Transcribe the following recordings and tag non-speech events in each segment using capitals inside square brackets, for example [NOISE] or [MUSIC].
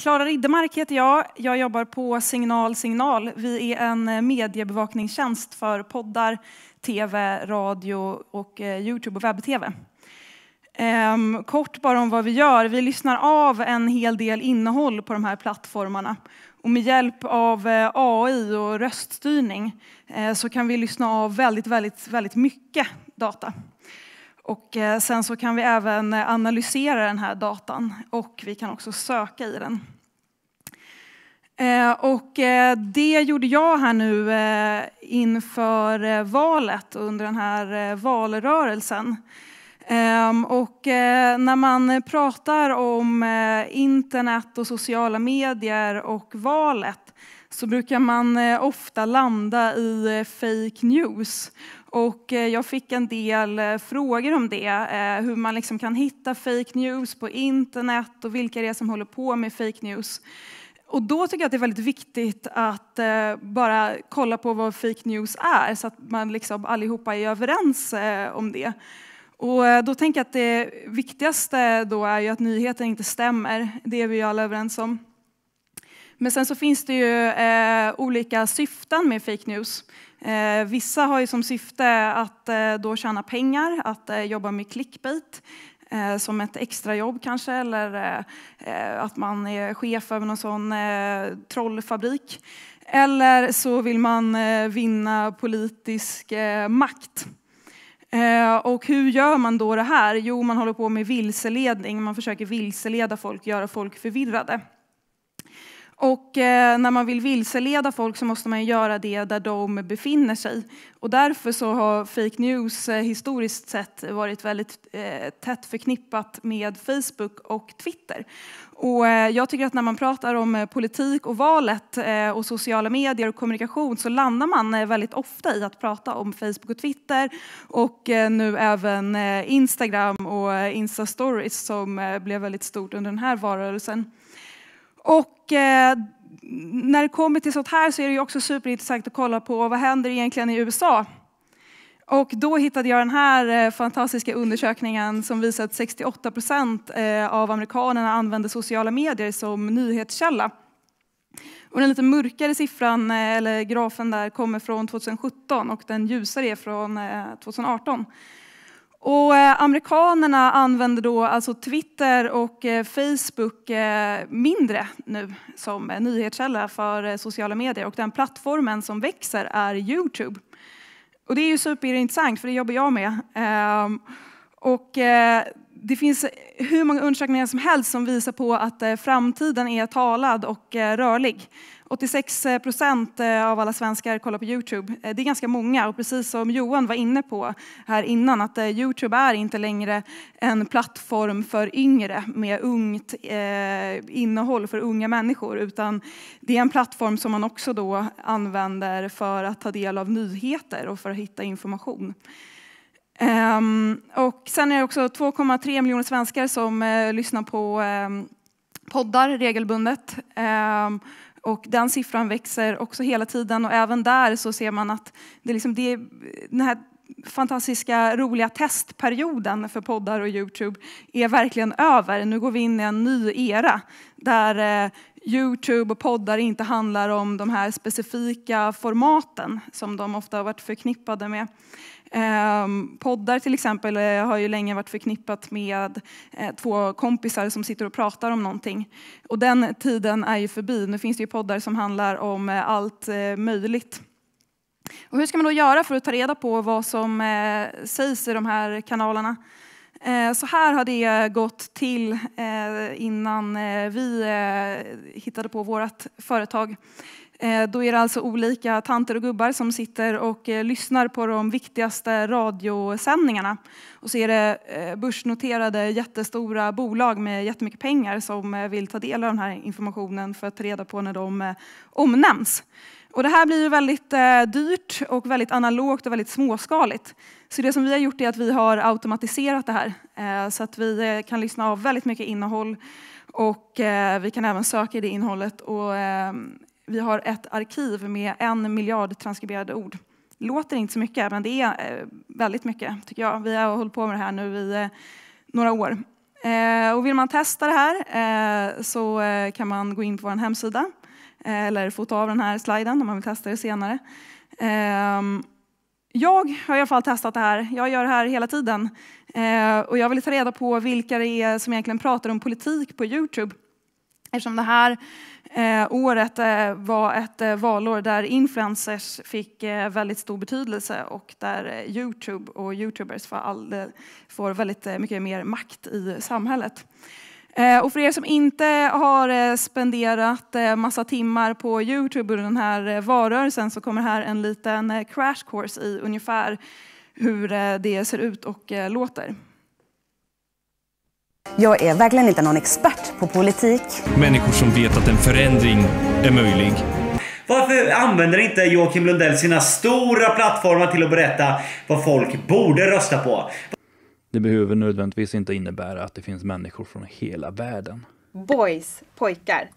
Klara Riddermark heter jag. Jag jobbar på Signal Signal. Vi är en mediebevakningstjänst för poddar, tv, radio och eh, Youtube och webb-tv. Ehm, kort bara om vad vi gör. Vi lyssnar av en hel del innehåll på de här plattformarna. Och med hjälp av eh, AI och röststyrning eh, så kan vi lyssna av väldigt, väldigt, väldigt mycket data. Och eh, sen så kan vi även eh, analysera den här datan och vi kan också söka i den. Eh, och det gjorde jag här nu inför valet under den här valrörelsen. Ehm, och när man pratar om internet och sociala medier och valet så brukar man ofta landa i fake news och eh, jag fick en del eh, frågor om det, eh, hur man liksom kan hitta fake news på internet och vilka det är som håller på med fake news. Och då tycker jag att det är väldigt viktigt att bara kolla på vad fake news är så att man liksom allihopa är överens om det. Och då tänker jag att det viktigaste då är ju att nyheten inte stämmer, det är vi ju alla överens om. Men sen så finns det ju olika syften med fake news. Eh, vissa har ju som syfte att eh, då tjäna pengar, att eh, jobba med clickbait eh, som ett extrajobb kanske, eller eh, eh, att man är chef över någon sån trollfabrik. Eller så vill man vinna politisk makt. Och hur gör man då det här? Jo, man håller på med vilseledning. Man försöker vilseleda folk, göra folk förvirrade. Och eh, när man vill vilseleda folk så måste man göra det där de befinner sig. Och därför så har fake news eh, historiskt sett varit väldigt eh, tätt förknippat med Facebook och Twitter. Och jag tycker att när man pratar om politik och valet och sociala medier och kommunikation så landar man väldigt ofta i att prata om Facebook och Twitter och nu även Instagram och Insta Stories som blev väldigt stort under den här valrörelsen. Och Eh, när det kommer till sånt här så är det ju också superintressant att kolla på vad händer egentligen i USA. Och då hittade jag den här eh, fantastiska undersökningen som visar att 68 procent eh, av amerikanerna använder sociala medier som nyhetskälla. Och den lite mörkare siffran, eller grafen där, kommer från 2017 och den ljusare är från 2018. Och eh, amerikanerna använder då alltså Twitter och eh, Facebook eh, mindre nu som nyhetskälla för sociala medier och den plattformen som växer är Youtube. Och det är ju superintressant för det jobbar jag med. Ehm, och det finns hur många undersökningar som helst som visar på att eh, framtiden är talad och eh, rörlig. 86 eh, procent av alla svenskar kollar på Youtube. Det är ganska många och precis som Johan var inne på här innan att Youtube är inte längre en plattform för yngre med ungt innehåll för unga människor utan det är en plattform som man också då använder för att ta del av nyheter och för att hitta information. Um, och sen är det också 2,3 miljoner svenskar som uh, lyssnar på um, poddar regelbundet. Um, och den siffran växer också hela tiden och även där så ser man att det, liksom, det den här fantastiska roliga testperioden för poddar och Youtube är verkligen över. Nu går vi in i en ny era där uh, Youtube och poddar inte handlar om de här specifika formaten som de ofta har varit förknippade med. Ehm, poddar till exempel eh, har ju länge varit förknippat med eh, två kompisar som sitter och pratar om någonting. Och den tiden är ju förbi. Nu finns det ju poddar som handlar om eh, allt möjligt. Och hur ska man då göra för att ta reda på vad som sägs i de här kanalerna? Så här har det gått till innan vi hittade på vårt företag. Eh, då är det alltså olika tanter och gubbar som sitter och eh, lyssnar på de viktigaste radiosändningarna. Och så är det eh, börsnoterade jättestora bolag med jättemycket pengar som vill ta del av den här informationen för att ta reda på när de omnämns. Och det här blir ju väldigt dyrt och väldigt analogt och väldigt småskaligt. Så det som vi har gjort är att vi har automatiserat det här så att vi kan lyssna av väldigt mycket innehåll och vi kan även söka i det innehållet och vi har ett arkiv med en miljard transkriberade ord. Låter inte så mycket, men det är eh, väldigt mycket tycker jag. Vi har hållit på med det här nu i eh, några år. Eh, och vill man testa det här så kan man gå in på vår hemsida eller fota av den här sliden om man vill testa det senare. Ehm, jag har i alla fall testat det här. Jag gör det här hela tiden. Och jag vill ta reda på vilka det är som egentligen pratar om politik på Youtube. Eftersom det här Eh, året eh, var ett eh, valår där influencers fick eh, väldigt stor betydelse och där eh, Youtube och Youtubers får, all, eh, får väldigt mycket mer makt i samhället. Och för er som inte har spenderat massa timmar på Youtube under den här valrörelsen så kommer här en liten crash course i ungefär hur det ser ut och låter. Jag är verkligen inte någon expert på politik. Människor som vet att en förändring är möjlig. Varför använder inte Joakim Lundell sina stora plattformar till att berätta vad folk borde rösta på? Det behöver nödvändigtvis inte innebära att det finns människor från hela världen. Boys, pojkar,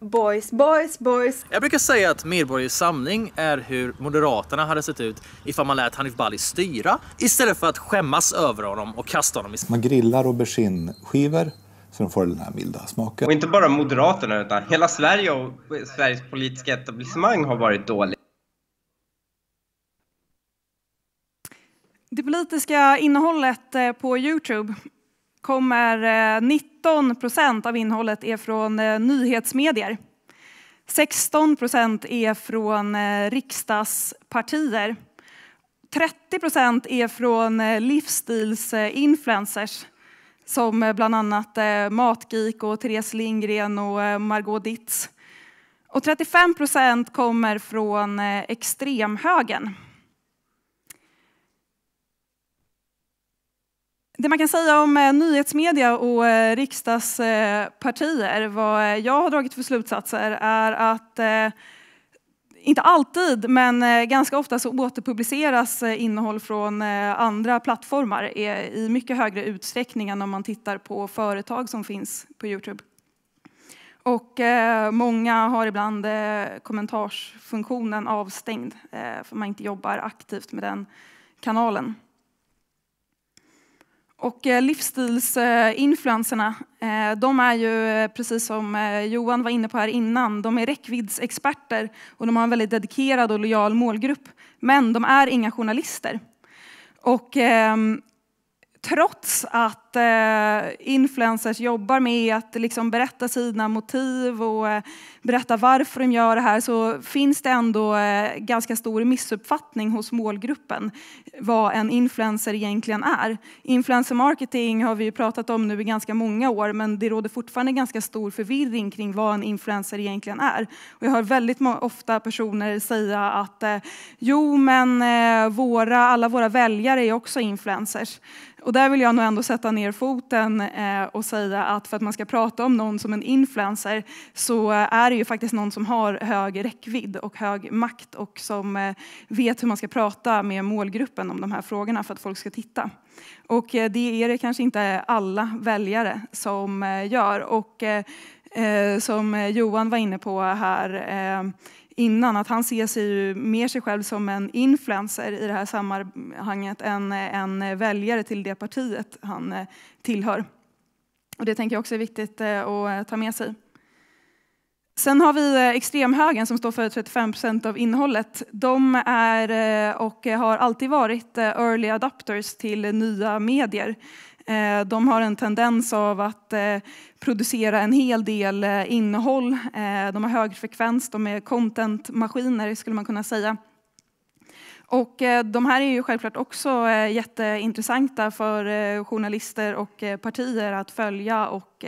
Boys, boys, boys. Jag brukar säga att Medborgerlig Samling är hur Moderaterna hade sett ut ifall man lät Hanif Bali styra istället för att skämmas över honom och kasta honom i Man grillar aubergineskivor så de får den här milda smaken. Och inte bara Moderaterna utan hela Sverige och Sveriges politiska etablissemang har varit dåligt. Det politiska innehållet eh, på Youtube kommer 19 eh, procent av innehållet är från eh, nyhetsmedier. 16 procent är från eh, riksdagspartier. 30 procent är från livsstilsinfluencers som bland annat Matgeek och Therese Lindgren och Margot Ditz. Och 35 procent kommer från extremhögern. Det man kan säga om eh, nyhetsmedia och eh, riksdagspartier, vad eh, jag har dragit för slutsatser, är att inte alltid, men ganska ofta så återpubliceras innehåll från andra plattformar i mycket högre utsträckning än om man tittar på företag som finns på Youtube. Och många har ibland kommentarsfunktionen avstängd för man inte jobbar aktivt med den kanalen. Och eh, livsstilsinfluenserna, eh, de är ju eh, precis som Johan var inne på här innan, de är räckviddsexperter och de har en väldigt dedikerad och lojal målgrupp. Men de är inga journalister. Och ehm, trots att eh, influencers jobbar med att liksom berätta sina motiv och eh, berätta varför de gör det här så finns det ändå eh, ganska stor missuppfattning hos målgruppen vad en influencer egentligen är. Influencer marketing har vi ju pratat om nu i ganska många år men det råder fortfarande ganska stor förvirring kring vad en influencer egentligen är. Och jag hör väldigt ofta personer säga att eh, jo men eh, våra, alla våra väljare är också influencers. Och där vill jag nog ändå sätta ner ner foten eh, och säga att för att man ska prata om någon som en influencer så är det ju faktiskt någon som har hög räckvidd och hög makt och som eh, vet hur man ska prata med målgruppen om de här frågorna för att folk ska titta. Och eh, det är det kanske inte alla väljare som gör. Och som Johan var inne på här innan, att han ser sig ju mer sig själv som en influencer i det här sammanhanget än en väljare till det partiet han eh, tillhör. Och det tänker jag också är viktigt eh, att eh, ta med sig. Sen har vi extremhögern som står för 35 procent av innehållet. De är och har alltid varit early adapters till nya medier. Eh, de har en tendens av att eh, producera en hel del eh, innehåll. De har hög frekvens, de är contentmaskiner skulle man kunna säga. Och de här är ju självklart också jätteintressanta för journalister och partier att följa och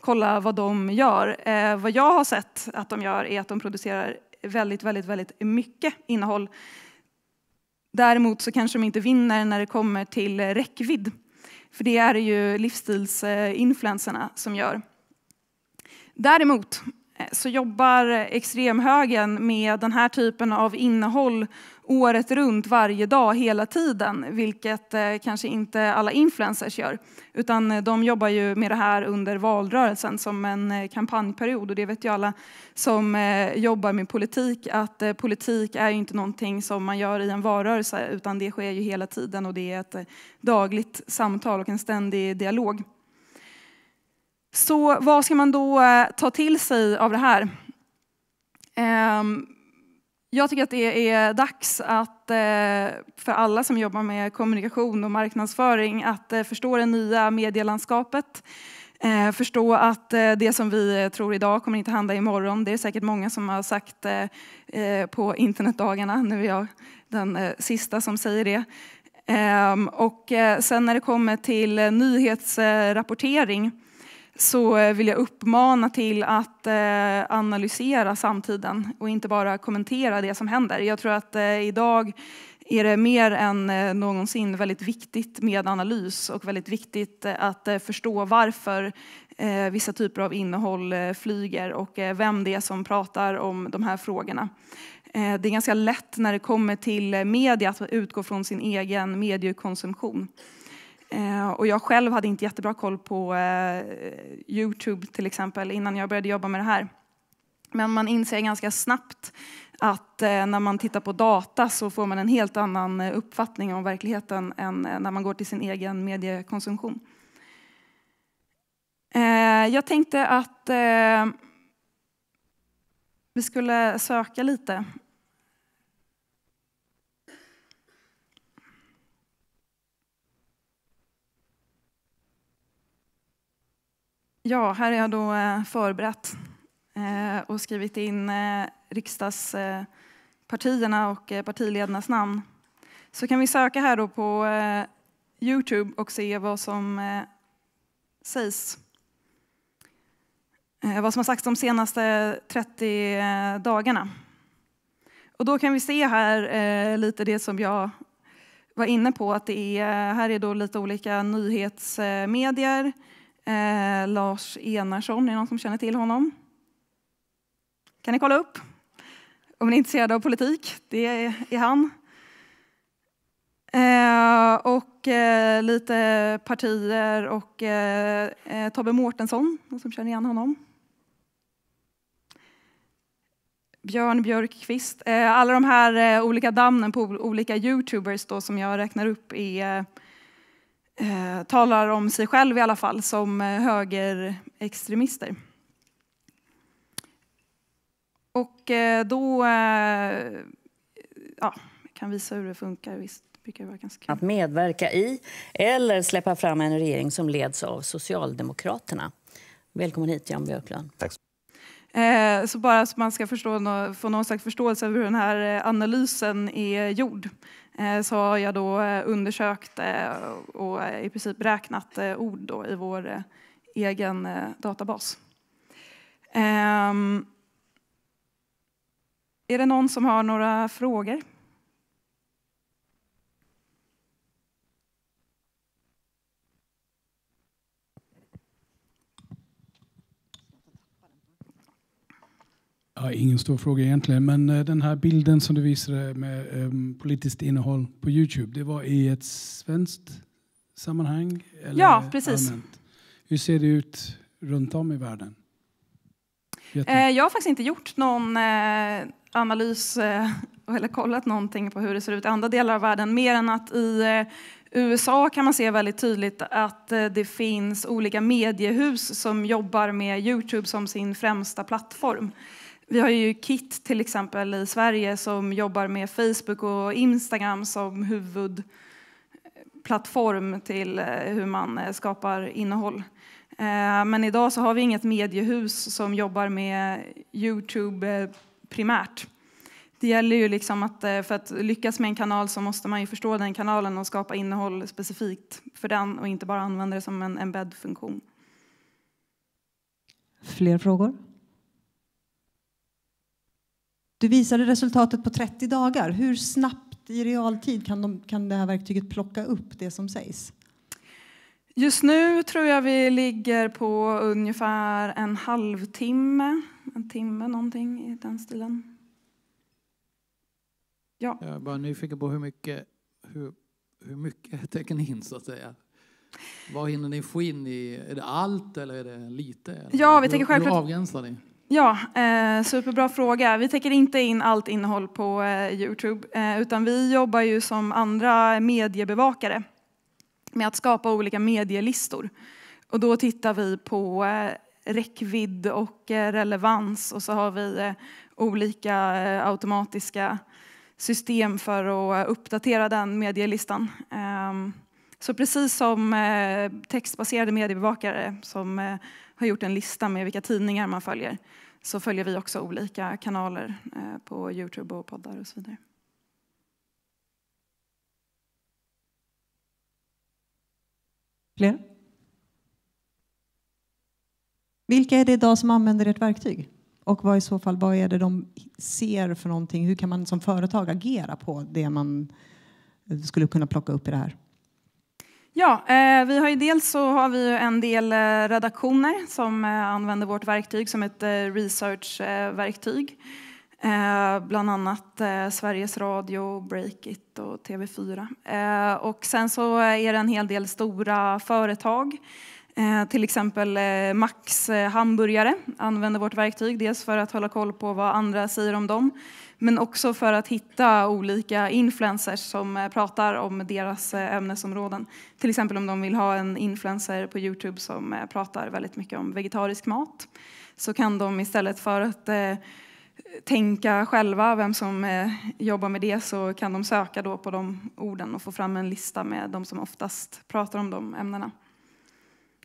kolla vad de gör. Vad jag har sett att de gör är att de producerar väldigt, väldigt, väldigt mycket innehåll. Däremot så kanske de inte vinner när det kommer till räckvidd. För det är det ju livsstilsinfluenserna som gör. Däremot eh, så jobbar extremhögern med den här typen av innehåll året runt, varje dag, hela tiden, vilket eh, kanske inte alla influencers gör. Utan eh, de jobbar ju med det här under valrörelsen som en eh, kampanjperiod och det vet ju alla som jobbar med politik att politik är ju inte någonting som man gör i en valrörelse utan det sker ju hela tiden och det är ett dagligt samtal och en ständig dialog. Så vad ska man då ta till sig av det här? Ehm, jag tycker att det är dags att, eh, för alla som jobbar med kommunikation och marknadsföring att eh, förstå det nya medielandskapet. Eh, förstå att det som vi tror idag kommer inte hända imorgon. Det är säkert många som har sagt på internetdagarna. Nu är jag den sista som säger det. Ehm, och sen när det kommer till nyhetsrapportering så eh, vill jag uppmana till att eh, analysera samtiden och inte bara kommentera det som händer. Jag tror att eh, idag är det mer än någonsin väldigt viktigt med analys och väldigt viktigt att förstå varför vissa typer av innehåll flyger och vem det är som pratar om de här frågorna. Det är ganska lätt när det kommer till media att utgå från sin egen mediekonsumtion. Eh, och jag själv hade inte jättebra koll på eh, Youtube till exempel innan jag började jobba med det här. Men man inser ganska snabbt att eh, när man tittar på data så får man en helt annan uppfattning om verkligheten än när man går till sin egen mediekonsumtion. jag tänkte att vi skulle söka lite Ja, här har jag då eh, förberett eh, och skrivit in eh, riksdagspartierna och partiledarnas namn. Så kan vi söka här då på Youtube och se vad som sägs. Vad som har sagts de senaste 30 dagarna. Och då kan vi se här lite det som jag var inne på att det är, här är då lite olika nyhetsmedier Eh, Lars Enarsson, är det någon som känner till honom? Kan ni kolla upp? Om ni är intresserade av politik, det är, är han. Eh, och eh, lite partier och eh, eh Tobbe Mårtensson, någon som känner igen honom? Björn Björkqvist. Eh, alla de här eh, olika namnen på olika Youtubers då, som jag räknar upp är Eh, talar om sig själv i alla fall som eh, högerextremister. Och eh, då... ja, jag kan visa hur det funkar. Visst. Att medverka i eller släppa fram en regering som leds av Socialdemokraterna. Välkommen hit, Jan Björklund. Tack. så bara så man ska förstå, få någon slags förståelse över hur den här analysen är gjord Eh, så har jag då eh, undersökt eh, och i princip räknat ord i vår egen databas. Ehm, är det någon som har några frågor? Ja, ingen stor fråga egentligen, men eh, den här bilden som du visade eh, med um, politiskt innehåll på Youtube, det var i ett svenskt sammanhang? ja, precis. Allmänt? Hur ser det ut runt om i världen? Eh, jag har faktiskt inte gjort någon eh, analys [LAUGHS] eller kollat någonting på hur det ser ut i andra delar av världen, mer än att i USA kan man se väldigt tydligt att det finns olika mediehus som jobbar med Youtube som sin främsta plattform. Vi har ju KIT till exempel i Sverige som jobbar med Facebook och Instagram som huvudplattform till eh, hur man eh, skapar innehåll. Eh, men idag så har vi inget mediehus som jobbar med Youtube primärt. Det gäller ju liksom att för att lyckas med en kanal så måste man ju förstå den kanalen och skapa innehåll specifikt för den och inte bara använda det som en embed-funktion. Fler frågor? Du visade resultatet på 30 dagar. Hur snabbt i realtid kan, de, kan det här verktyget plocka upp det som sägs? Just nu tror jag vi ligger på ungefär en halvtimme, en timme någonting i den stilen. Ja. Jag är bara nyfiken på hur mycket, hur, hur mycket täcker ni in så att säga? Vad hinner ni få in i, är det allt eller är det lite? Ja, vi tänker självklart. Hur avgränsar ni? Ja, eh, superbra fråga. Vi täcker inte in allt innehåll på eh, Youtube eh, utan vi jobbar ju som andra mediebevakare med att skapa olika medielistor. Och då tittar vi på eh, räckvidd och eh, relevans och så har vi eh, olika eh, automatiska system för att uppdatera den medielistan. Ehm, så precis som textbaserade mediebevakare som har gjort en lista med vilka tidningar man följer. Så följer vi också olika kanaler eh, på Youtube och poddar och så vidare. Fler? Vilka är det idag som använder ert verktyg? Och vad i så fall, vad är det de ser för någonting? Hur kan man som företag agera på det man skulle kunna plocka upp i det här? Ja, eh, vi har ju dels så har vi en del eh, redaktioner som eh, använder vårt verktyg som ett researchverktyg. Bland annat Sveriges Radio, Breakit och TV4. Och sen så är det en hel del stora företag. Till exempel Max Hamburgare använder vårt verktyg dels för att hålla koll på vad andra säger om dem men också för att hitta olika influencers som eh, pratar om deras eh, ämnesområden. Till exempel om de vill ha en influencer på Youtube som eh, pratar väldigt mycket om vegetarisk mat så kan de istället för att tänka själva vem som jobbar med det så kan de söka då på de orden och få fram en lista med de som oftast pratar om de ämnena.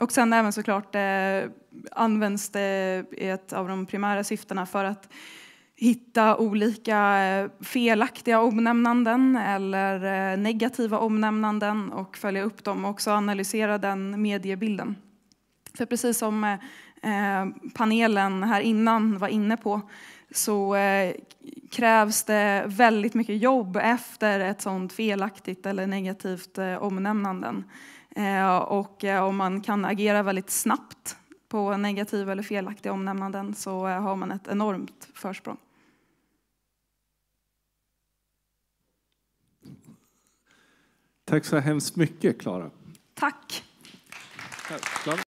Och sen även såklart eh, används det i ett av de primära syftena för att hitta olika eh, felaktiga omnämnanden eller eh, negativa omnämnanden och följa upp dem och också analysera den mediebilden. För precis som eh, panelen här innan var inne på så krävs det väldigt mycket jobb efter ett sådant felaktigt eller negativt omnämnanden. Och om man kan agera väldigt snabbt på negativa eller felaktiga omnämnanden så har man ett enormt försprång. Tack så hemskt mycket, Klara. Tack.